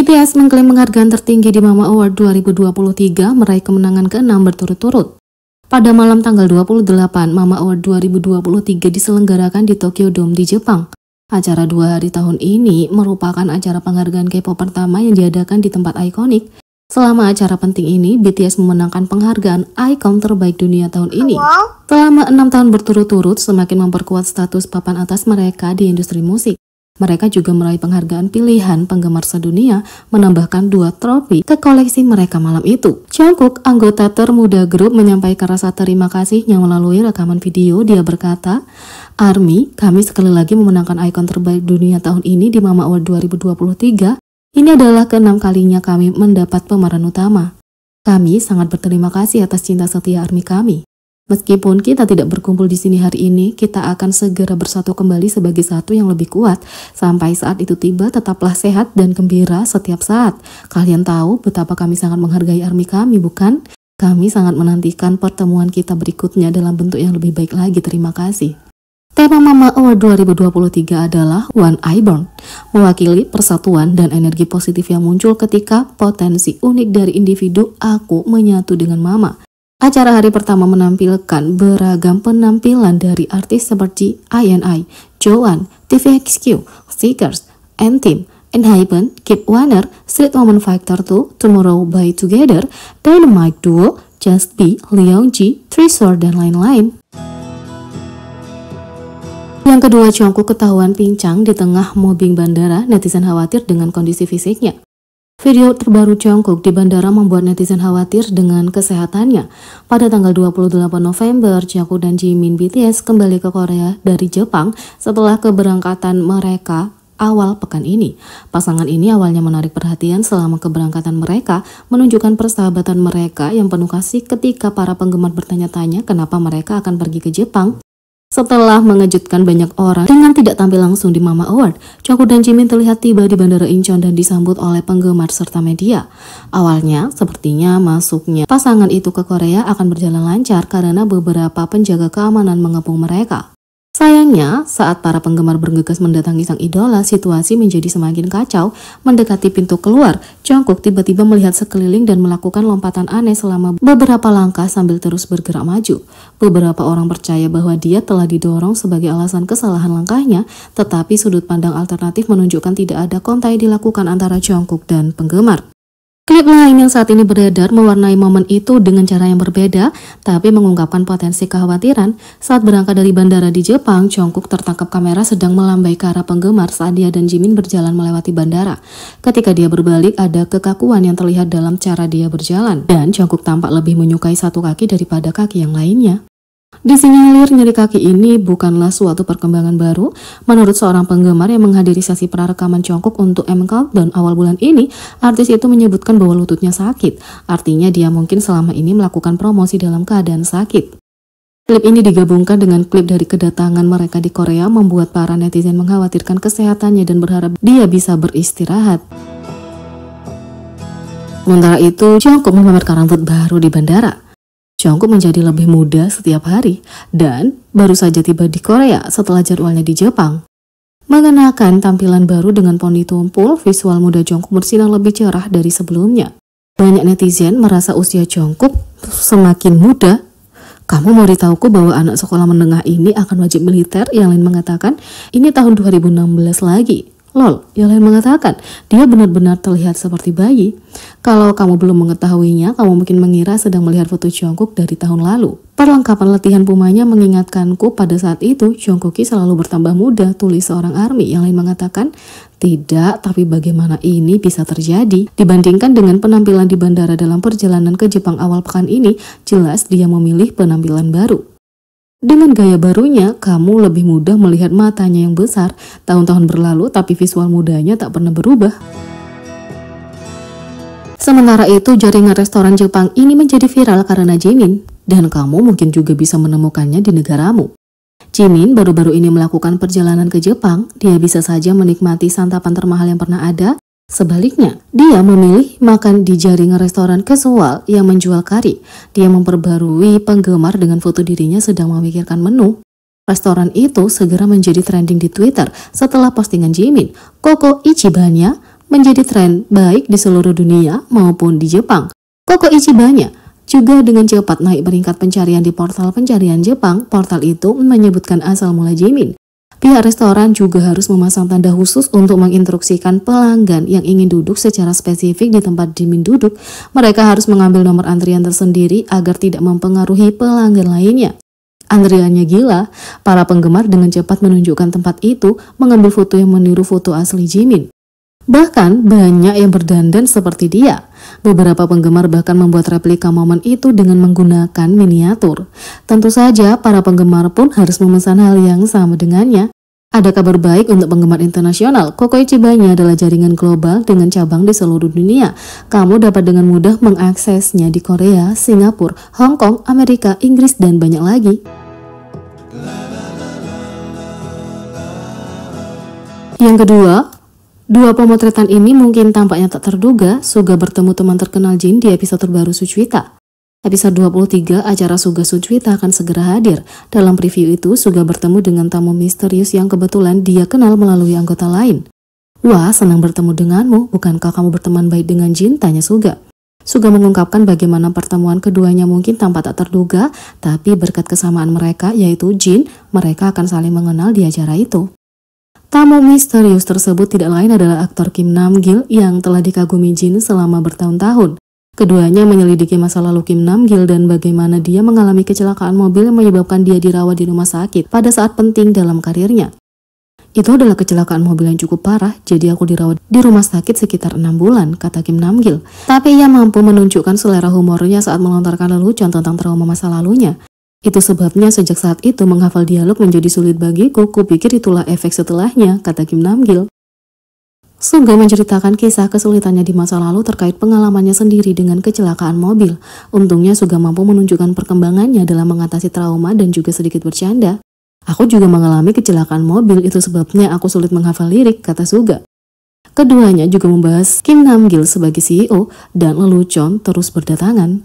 BTS mengklaim penghargaan tertinggi di Mama Award 2023 meraih kemenangan ke-6 berturut-turut. Pada malam tanggal 28, Mama Award 2023 diselenggarakan di Tokyo Dome di Jepang. Acara dua hari tahun ini merupakan acara penghargaan K-pop pertama yang diadakan di tempat ikonik. Selama acara penting ini, BTS memenangkan penghargaan Icon Terbaik Dunia tahun ini. Selama enam tahun berturut-turut, semakin memperkuat status papan atas mereka di industri musik. Mereka juga meraih penghargaan pilihan penggemar sedunia menambahkan dua trofi ke koleksi mereka malam itu. Jungkook, anggota termuda grup menyampaikan rasa terima kasihnya melalui rekaman video. Dia berkata, ARMY, kami sekali lagi memenangkan ikon terbaik dunia tahun ini di Mama Award 2023. Ini adalah keenam kalinya kami mendapat pemeran utama. Kami sangat berterima kasih atas cinta setia ARMY kami. Meskipun kita tidak berkumpul di sini hari ini, kita akan segera bersatu kembali sebagai satu yang lebih kuat. Sampai saat itu tiba, tetaplah sehat dan gembira setiap saat. Kalian tahu betapa kami sangat menghargai army kami, bukan? Kami sangat menantikan pertemuan kita berikutnya dalam bentuk yang lebih baik lagi. Terima kasih. Tema Mama Award 2023 adalah One Eyeborn, mewakili persatuan dan energi positif yang muncul ketika potensi unik dari individu aku menyatu dengan mama. Acara hari pertama menampilkan beragam penampilan dari artis seperti INI, Joan, TVXQ, Seekers, Anthem, Enhypen, Kip Warner, Street Woman Factor 2, Tomorrow by Together, Dynamite Duo, Just Be, B, Leongji, Treasure dan lain-lain. Yang kedua, Jungkook ketahuan pincang di tengah mobbing bandara, netizen khawatir dengan kondisi fisiknya. Video terbaru Jungkook di bandara membuat netizen khawatir dengan kesehatannya. Pada tanggal 28 November, Jungkook dan Jimin BTS kembali ke Korea dari Jepang setelah keberangkatan mereka awal pekan ini. Pasangan ini awalnya menarik perhatian selama keberangkatan mereka, menunjukkan persahabatan mereka yang penuh kasih ketika para penggemar bertanya-tanya kenapa mereka akan pergi ke Jepang setelah mengejutkan banyak orang dengan tidak tampil langsung di Mama Award, Choco dan Jimin terlihat tiba di Bandara Incheon dan disambut oleh penggemar serta media. Awalnya, sepertinya masuknya pasangan itu ke Korea akan berjalan lancar karena beberapa penjaga keamanan mengepung mereka. Sayangnya, saat para penggemar bergegas mendatangi sang idola, situasi menjadi semakin kacau. Mendekati pintu keluar, Jungkook tiba-tiba melihat sekeliling dan melakukan lompatan aneh selama beberapa langkah sambil terus bergerak maju. Beberapa orang percaya bahwa dia telah didorong sebagai alasan kesalahan langkahnya, tetapi sudut pandang alternatif menunjukkan tidak ada kontai dilakukan antara Jungkook dan penggemar. Klip lain yang saat ini beredar mewarnai momen itu dengan cara yang berbeda, tapi mengungkapkan potensi kekhawatiran saat berangkat dari bandara di Jepang, Jungkook tertangkap kamera sedang melambai ke arah penggemar saat dia dan Jimin berjalan melewati bandara. Ketika dia berbalik, ada kekakuan yang terlihat dalam cara dia berjalan, dan Jungkook tampak lebih menyukai satu kaki daripada kaki yang lainnya. Disinyalir nyeri kaki ini bukanlah suatu perkembangan baru. Menurut seorang penggemar yang menghadiri sesi prarekaman Jongkok untuk M Countdown awal bulan ini, artis itu menyebutkan bahwa lututnya sakit. Artinya dia mungkin selama ini melakukan promosi dalam keadaan sakit. Klip ini digabungkan dengan klip dari kedatangan mereka di Korea membuat para netizen mengkhawatirkan kesehatannya dan berharap dia bisa beristirahat. Sementara itu, Jongkok memamerkan rambut baru di bandara. Jongkook menjadi lebih muda setiap hari dan baru saja tiba di Korea setelah jadwalnya di Jepang. Mengenakan tampilan baru dengan poni tumpul, visual muda Jongkook bersinar lebih cerah dari sebelumnya. Banyak netizen merasa usia Jongkook semakin muda. Kamu mau ditahuku bahwa anak sekolah menengah ini akan wajib militer? Yang lain mengatakan, ini tahun 2016 lagi. Lol, Yolen ya mengatakan, dia benar-benar terlihat seperti bayi. Kalau kamu belum mengetahuinya, kamu mungkin mengira sedang melihat foto Jungkook dari tahun lalu. Perlengkapan latihan Pumanya mengingatkanku pada saat itu, Jungkooki selalu bertambah muda, tulis seorang army. Yang lain mengatakan, tidak, tapi bagaimana ini bisa terjadi? Dibandingkan dengan penampilan di bandara dalam perjalanan ke Jepang awal pekan ini, jelas dia memilih penampilan baru. Dengan gaya barunya, kamu lebih mudah melihat matanya yang besar. Tahun-tahun berlalu, tapi visual mudanya tak pernah berubah. Sementara itu, jaringan restoran Jepang ini menjadi viral karena Jimin, dan kamu mungkin juga bisa menemukannya di negaramu. Jimin baru-baru ini melakukan perjalanan ke Jepang, dia bisa saja menikmati santapan termahal yang pernah ada, Sebaliknya, dia memilih makan di jaringan restoran casual yang menjual kari. Dia memperbarui penggemar dengan foto dirinya sedang memikirkan menu. Restoran itu segera menjadi trending di Twitter setelah postingan Jimin. Koko Ichibanya menjadi tren baik di seluruh dunia maupun di Jepang. Koko Ichibanya juga dengan cepat naik peringkat pencarian di portal pencarian Jepang. Portal itu menyebutkan asal mula Jimin. Pihak restoran juga harus memasang tanda khusus untuk menginstruksikan pelanggan yang ingin duduk secara spesifik di tempat dimin duduk. Mereka harus mengambil nomor antrian tersendiri agar tidak mempengaruhi pelanggan lainnya. Antriannya gila, para penggemar dengan cepat menunjukkan tempat itu mengambil foto yang meniru foto asli Jimin. Bahkan banyak yang berdandan seperti dia. Beberapa penggemar bahkan membuat replika momen itu dengan menggunakan miniatur. Tentu saja para penggemar pun harus memesan hal yang sama dengannya. Ada kabar baik untuk penggemar internasional. Koko Ichibanya adalah jaringan global dengan cabang di seluruh dunia. Kamu dapat dengan mudah mengaksesnya di Korea, Singapura, Hong Kong, Amerika, Inggris, dan banyak lagi. Yang kedua, Dua pemotretan ini mungkin tampaknya tak terduga Suga bertemu teman terkenal Jin di episode terbaru Sucwita. Episode 23 acara Suga Sucwita akan segera hadir. Dalam preview itu, Suga bertemu dengan tamu misterius yang kebetulan dia kenal melalui anggota lain. Wah, senang bertemu denganmu. Bukankah kamu berteman baik dengan Jin? Tanya Suga. Suga mengungkapkan bagaimana pertemuan keduanya mungkin tampak tak terduga, tapi berkat kesamaan mereka, yaitu Jin, mereka akan saling mengenal di acara itu. Tamu misterius tersebut tidak lain adalah aktor Kim Nam Gil yang telah dikagumi Jin selama bertahun-tahun. Keduanya menyelidiki masa lalu Kim Nam Gil dan bagaimana dia mengalami kecelakaan mobil yang menyebabkan dia dirawat di rumah sakit pada saat penting dalam karirnya. Itu adalah kecelakaan mobil yang cukup parah, jadi aku dirawat di rumah sakit sekitar enam bulan, kata Kim Nam Gil. Tapi ia mampu menunjukkan selera humornya saat melontarkan lelucon tentang trauma masa lalunya. Itu sebabnya sejak saat itu menghafal dialog menjadi sulit bagiku, kupikir itulah efek setelahnya, kata Kim Namgil. Suga menceritakan kisah kesulitannya di masa lalu terkait pengalamannya sendiri dengan kecelakaan mobil. Untungnya Suga mampu menunjukkan perkembangannya dalam mengatasi trauma dan juga sedikit bercanda. Aku juga mengalami kecelakaan mobil, itu sebabnya aku sulit menghafal lirik, kata Suga. Keduanya juga membahas Kim Namgil sebagai CEO dan lelucon terus berdatangan.